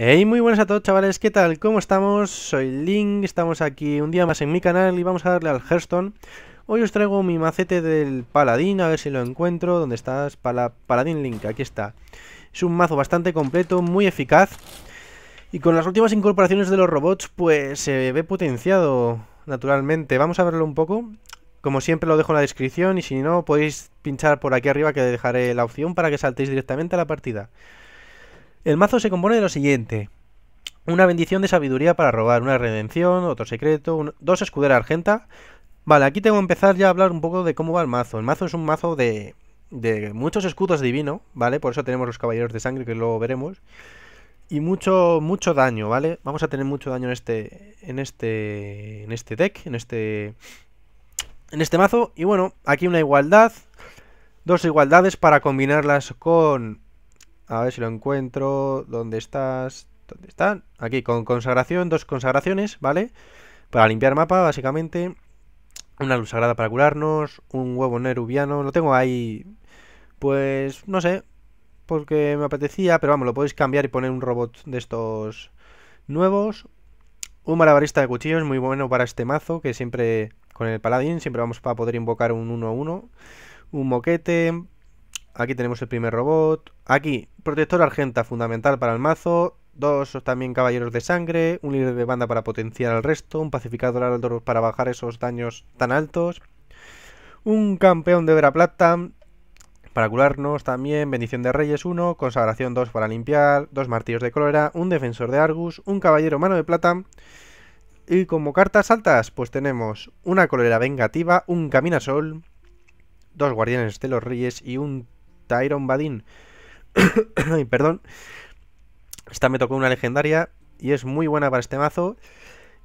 Hey, muy buenas a todos chavales, ¿qué tal? ¿Cómo estamos? Soy Link, estamos aquí un día más en mi canal y vamos a darle al Hearthstone. Hoy os traigo mi macete del paladín, a ver si lo encuentro, ¿dónde estás? paladín Link, aquí está. Es un mazo bastante completo, muy eficaz. Y con las últimas incorporaciones de los robots, pues se ve potenciado, naturalmente. Vamos a verlo un poco. Como siempre lo dejo en la descripción y si no, podéis pinchar por aquí arriba que dejaré la opción para que saltéis directamente a la partida. El mazo se compone de lo siguiente. Una bendición de sabiduría para robar, una redención, otro secreto, dos escuderas argenta. Vale, aquí tengo que empezar ya a hablar un poco de cómo va el mazo. El mazo es un mazo de, de muchos escudos divino, ¿vale? Por eso tenemos los caballeros de sangre que luego veremos. Y mucho, mucho daño, ¿vale? Vamos a tener mucho daño en este. En este. En este deck. En este. En este mazo. Y bueno, aquí una igualdad. Dos igualdades para combinarlas con a ver si lo encuentro. ¿Dónde estás? ¿Dónde están? Aquí, con consagración, dos consagraciones, ¿vale? Para limpiar mapa, básicamente. Una luz sagrada para curarnos. Un huevo nerubiano. Lo tengo ahí. Pues no sé. Porque me apetecía. Pero vamos, lo podéis cambiar y poner un robot de estos nuevos. Un malabarista de cuchillos, muy bueno para este mazo. Que siempre con el paladín, siempre vamos a poder invocar un a uno Un moquete. Aquí tenemos el primer robot. Aquí, protector argenta, fundamental para el mazo. Dos también caballeros de sangre. Un líder de banda para potenciar al resto. Un pacificador para bajar esos daños tan altos. Un campeón de Vera Plata. Para curarnos también, bendición de reyes 1, consagración 2 para limpiar, dos martillos de cólera, un defensor de Argus, un caballero mano de plata. Y como cartas altas, pues tenemos una cólera vengativa, un caminasol, dos guardianes de los reyes y un Tyron Badin. Perdón. Esta me tocó una legendaria y es muy buena para este mazo.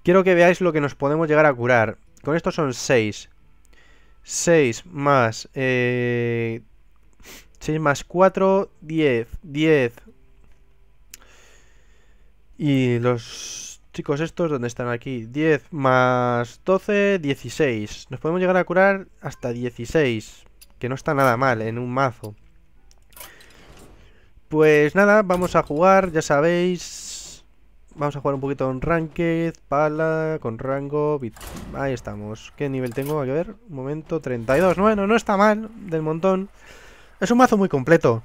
Quiero que veáis lo que nos podemos llegar a curar. Con esto son 6. 6 más... 6 eh, más 4, 10, 10. Y los chicos estos, ¿dónde están aquí? 10 más 12, 16. Nos podemos llegar a curar hasta 16. Que no está nada mal en un mazo. Pues nada, vamos a jugar, ya sabéis. Vamos a jugar un poquito en Ranked, pala, con rango, Ahí estamos. ¿Qué nivel tengo? Hay que ver. Un momento, 32. Bueno, no está mal, del montón. Es un mazo muy completo.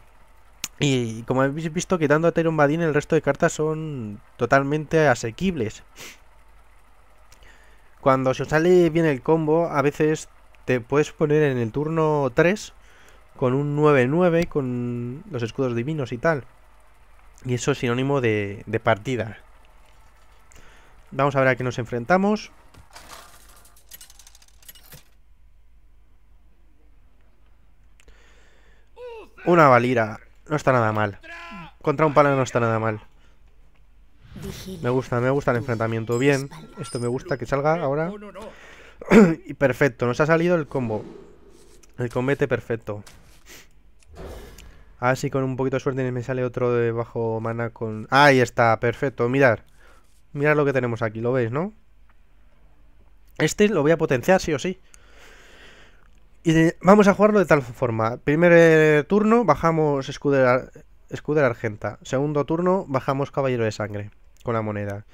Y como habéis visto, quitando a Tyron Badin, el resto de cartas son totalmente asequibles. Cuando se os sale bien el combo, a veces te puedes poner en el turno 3 con un 9-9, con los escudos divinos y tal. Y eso es sinónimo de, partida. Vamos a ver a qué nos enfrentamos. Una valira. No está nada mal. Contra un palo no está nada mal. Me gusta, me gusta el enfrentamiento. Bien. Esto me gusta que salga ahora. y perfecto. Nos ha salido el combo. El combate perfecto. A con un poquito de suerte me sale otro de bajo mana con... Ahí está, perfecto, mirad. Mirad lo que tenemos aquí, lo veis, ¿no? Este lo voy a potenciar sí o sí. Y vamos a jugarlo de tal forma. Primer eh, turno bajamos escudo escudera argenta. Segundo turno bajamos caballero de sangre con la moneda.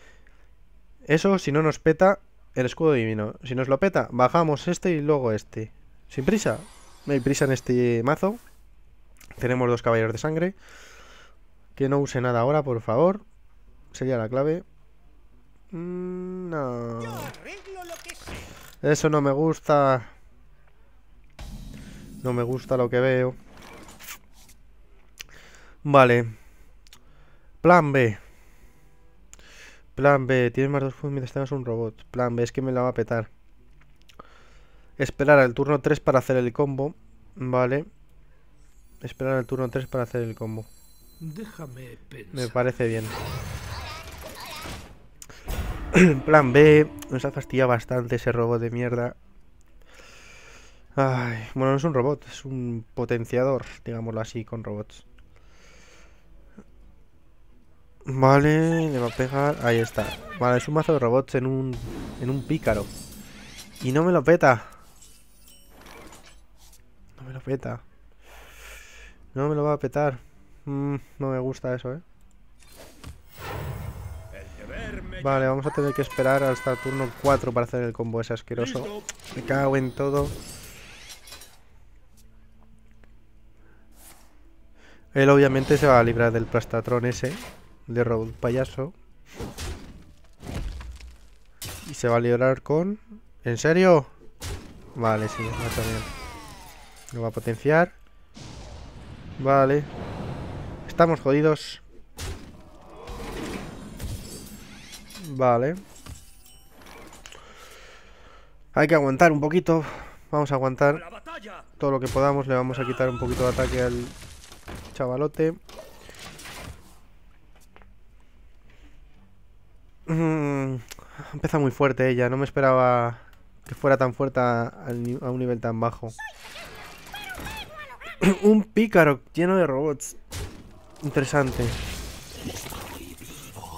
Eso si no nos peta el escudo divino. Si nos lo peta, bajamos este y luego este. Sin prisa. No hay prisa en este mazo. Tenemos dos caballeros de sangre. Que no use nada ahora, por favor. Sería la clave. Mm, no. Eso no me gusta. No me gusta lo que veo. Vale. Plan B. Plan B. Tienes más dos puntos mientras un robot. Plan B. Es que me la va a petar. Esperar al turno 3 para hacer el combo. Vale. Esperar el turno 3 para hacer el combo. Déjame pensar. Me parece bien. Plan B. Nos ha fastidiado bastante ese robot de mierda. Ay, bueno, no es un robot, es un potenciador, digámoslo así, con robots. Vale, le va a pegar. Ahí está. Vale, es un mazo de robots en un, en un pícaro. Y no me lo peta. No me lo peta. No me lo va a petar. Mm, no me gusta eso, ¿eh? Vale, vamos a tener que esperar hasta turno 4 para hacer el combo ese asqueroso. Me cago en todo. Él obviamente se va a librar del plastatrón ese, de Robot Payaso. Y se va a librar con... ¿En serio? Vale, sí, va bien Lo va a potenciar. Vale. Estamos jodidos. Vale. Hay que aguantar un poquito. Vamos a aguantar todo lo que podamos. Le vamos a quitar un poquito de ataque al chavalote. Mm, Empeza muy fuerte ella. No me esperaba que fuera tan fuerte a un nivel tan bajo. un pícaro lleno de robots. Interesante.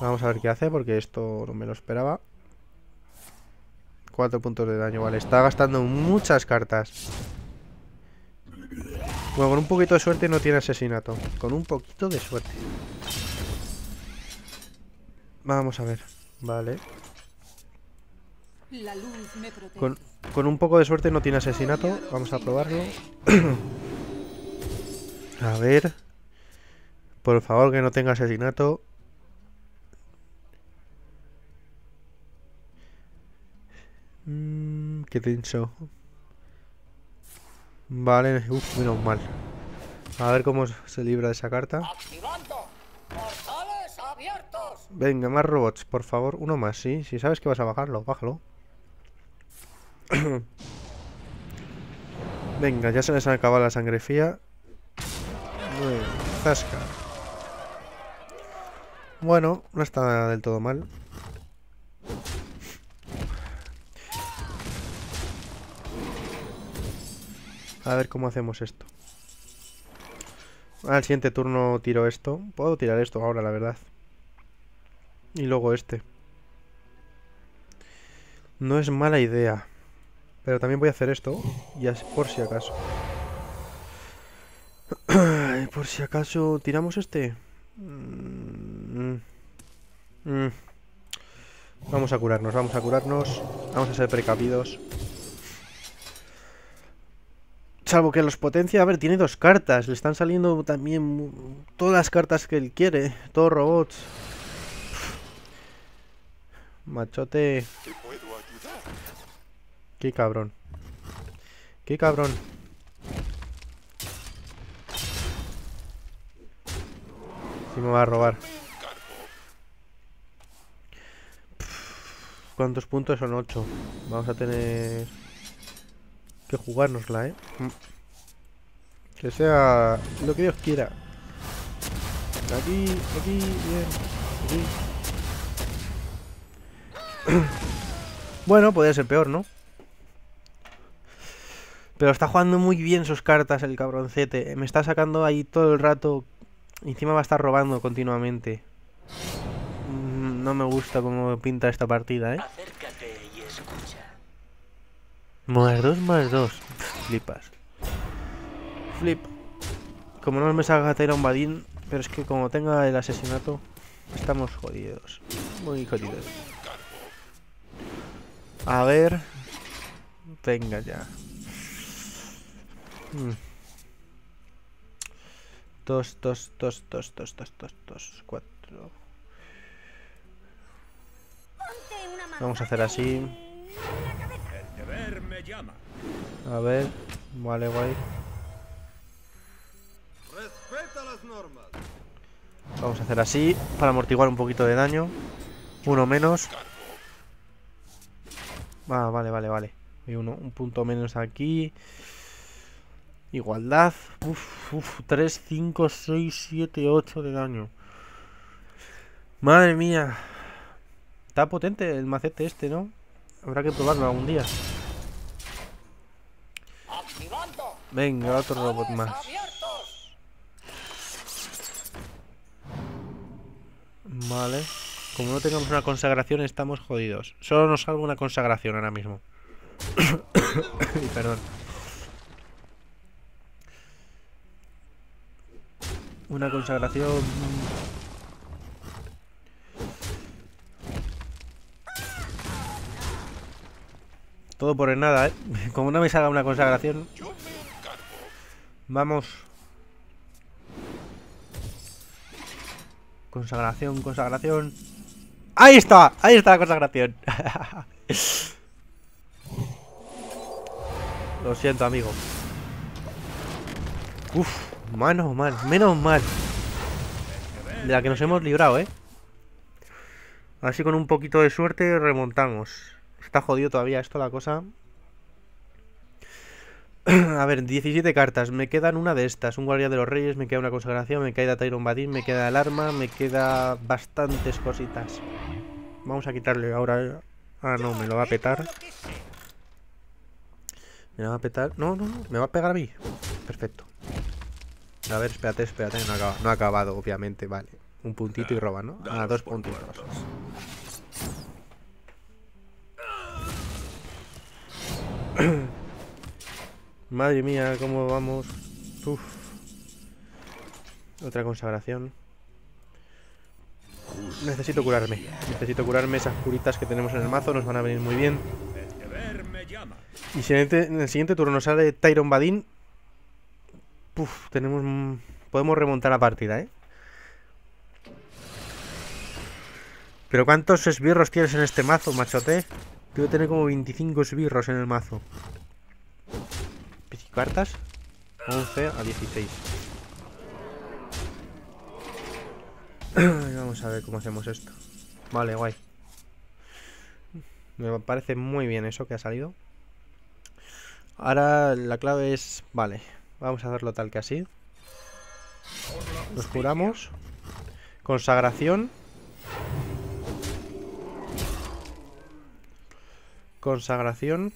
Vamos a ver qué hace, porque esto no me lo esperaba. Cuatro puntos de daño, vale. Está gastando muchas cartas. Bueno, con un poquito de suerte no tiene asesinato. Con un poquito de suerte. Vamos a ver. Vale. con, con un poco de suerte no tiene asesinato. Vamos a probarlo. A ver. Por favor, que no tenga asesinato. Mmm, qué tenso. Vale, uff, menos mal. A ver cómo se libra de esa carta. Venga, más robots, por favor. Uno más, sí. Si sabes que vas a bajarlo, bájalo. Venga, ya se les ha acabado la sangre fría. Muy Bueno, no está del todo mal. A ver cómo hacemos esto. Al siguiente turno tiro esto. Puedo tirar esto ahora, la verdad. Y luego este. No es mala idea. Pero también voy a hacer esto, ya por si acaso. por si acaso, ¿tiramos este? Mm, mm. Vamos a curarnos, vamos a curarnos. Vamos a ser precavidos. Salvo que los potencia... A ver, tiene dos cartas. Le están saliendo también todas las cartas que él quiere. Todos robots. Machote. Qué cabrón. Qué cabrón. ...y me va a robar. ¿Cuántos puntos son? ocho. Vamos a tener que jugárnosla, ¿eh? Que sea lo que Dios quiera. Aquí, aquí, bien. Aquí. bueno, podría ser peor, ¿no? Pero está jugando muy bien sus cartas el cabroncete. Me está sacando ahí todo el rato Encima va a estar robando continuamente. Mm, no me gusta cómo pinta esta partida, ¿eh? Acércate Más dos, más dos. flipas. Flip. Como no me salga a a un badín, pero es que como tenga el asesinato, estamos jodidos. Muy jodidos. A ver. Venga ya. Mm. Dos, dos, dos, dos, dos, dos, dos, dos, cuatro. Vamos a hacer así. A ver, vale, guay. Vamos a hacer así para amortiguar un poquito de daño. Uno menos. Ah, vale, vale, vale. Hay uno, un punto menos aquí. Igualdad. Uf, uf, 3, 5, 6, 7, 8 de daño. Madre mía. Está potente el macete este, ¿no? Habrá que probarlo algún día. Venga, otro robot más. Vale. Como no tengamos una consagración, estamos jodidos. Solo nos salva una consagración ahora mismo. Perdón. Una consagración... Todo por el nada, ¿eh? Como no me salga una consagración... Vamos. Consagración, consagración. ¡Ahí está! ¡Ahí está la consagración! Lo siento, amigo. Uf. Menos mal, menos mal. De la que nos hemos librado, ¿eh? Así con un poquito de suerte remontamos. Está jodido todavía esto la cosa. A ver, 17 cartas. Me quedan una de estas. Un guardia de los reyes, me queda una consagración, me queda Tyron Badin, me queda el arma, me queda bastantes cositas. Vamos a quitarle ahora... Ah, no, me lo va a petar. Me lo va a petar... No, no, no, me va a pegar a mí. Perfecto. A ver, espérate, espérate, no ha acabado, no ha acabado obviamente, vale. Un puntito y roba, ¿no? Ah, dos puntitos. Madre mía, cómo vamos. Uf. Otra consagración. Necesito curarme. Necesito curarme. Esas curitas que tenemos en el mazo nos van a venir muy bien. Y en el siguiente turno sale Tyron Badin, tenemos... Podemos remontar la partida, ¿eh? Pero ¿cuántos esbirros tienes en este mazo, machote? yo tener como 25 esbirros en el mazo. ¿Cartas? 11 a 16. Vamos a ver cómo hacemos esto. Vale, guay. Me parece muy bien eso que ha salido. Ahora la clave es... Vale, Vamos a hacerlo tal que así. Nos curamos. Consagración. Consagración.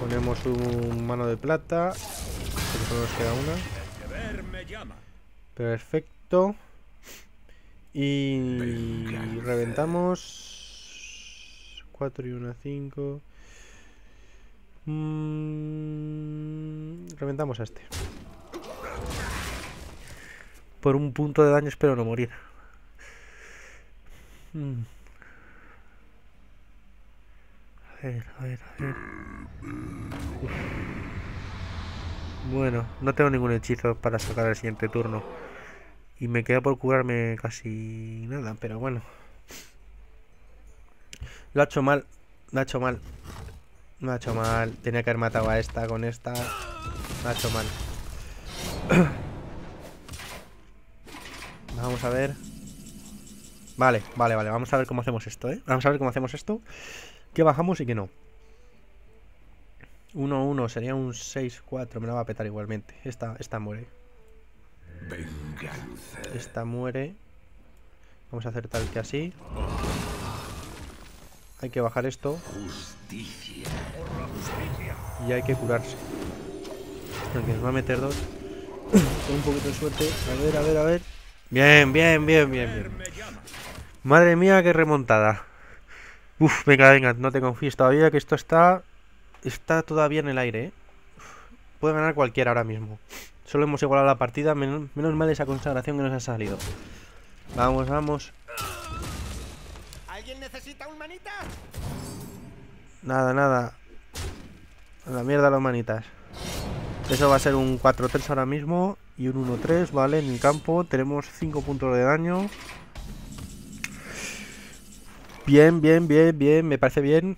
Ponemos un mano de plata. solo nos queda una. Perfecto. Y reventamos. 4 y 1, 5. Mm, reventamos a este. Por un punto de daño espero no morir. Mm. A ver, a ver, a ver. Bueno, no tengo ningún hechizo para sacar el siguiente turno. Y me queda por curarme casi nada, pero bueno. Lo ha hecho mal, lo ha hecho mal. Me ha hecho mal. Tenía que haber matado a esta con esta. Me ha hecho mal. Vamos a ver. Vale, vale, vale. Vamos a ver cómo hacemos esto, ¿eh? Vamos a ver cómo hacemos esto. Que bajamos y que no. 1-1 sería un 6-4. Me la va a petar igualmente. Esta, esta muere. Esta muere. Vamos a hacer tal que así. Hay que bajar esto. Y hay que curarse. Aunque nos va a meter dos. Con un poquito de suerte. A ver, a ver, a ver. Bien, bien, bien, bien, Madre mía, qué remontada. Uf, venga, venga, no te confíes todavía que esto está... Está todavía en el aire, ¿eh? Puede ganar cualquiera ahora mismo. Solo hemos igualado la partida, menos, menos mal esa consagración que nos ha salido. Vamos, vamos. ¿Alguien necesita un manita? Nada, nada. A la mierda las manitas. Eso va a ser un 4-3 ahora mismo y un 1-3, ¿vale? En el campo tenemos 5 puntos de daño. Bien, bien, bien, bien, me parece bien.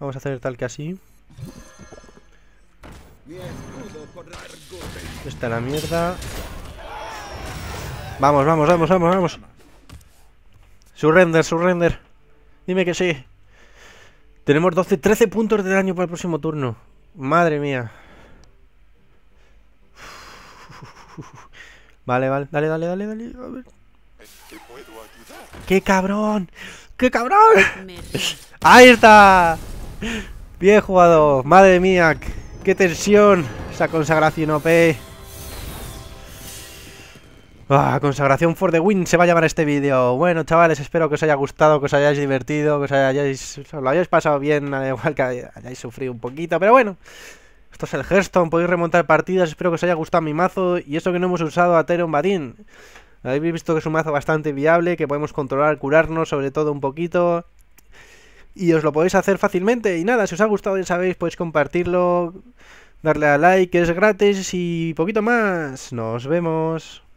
Vamos a hacer tal que así. Esta la mierda. Vamos, vamos, vamos, vamos, vamos. Surrender, surrender. Dime que sí. Tenemos 12, 13 puntos de daño para el próximo turno. Madre mía. Vale, vale, dale, dale, dale, dale. A ver. ¡Qué cabrón! ¡Qué cabrón! ¡Ahí está! Bien jugado. Madre mía, qué tensión. Esa consagración OP. Ah, consagración for the win se va a llamar este vídeo. Bueno, chavales, espero que os haya gustado, que os hayáis divertido, que os hayáis, lo hayáis pasado bien, al igual que hayáis sufrido un poquito, pero bueno. Esto es el Hearthstone, podéis remontar partidas, espero que os haya gustado mi mazo y eso que no hemos usado a Teron Badin. Habéis visto que es un mazo bastante viable, que podemos controlar, curarnos sobre todo un poquito. Y os lo podéis hacer fácilmente. Y nada, si os ha gustado ya sabéis, podéis compartirlo, darle a like, que es gratis y poquito más. Nos vemos.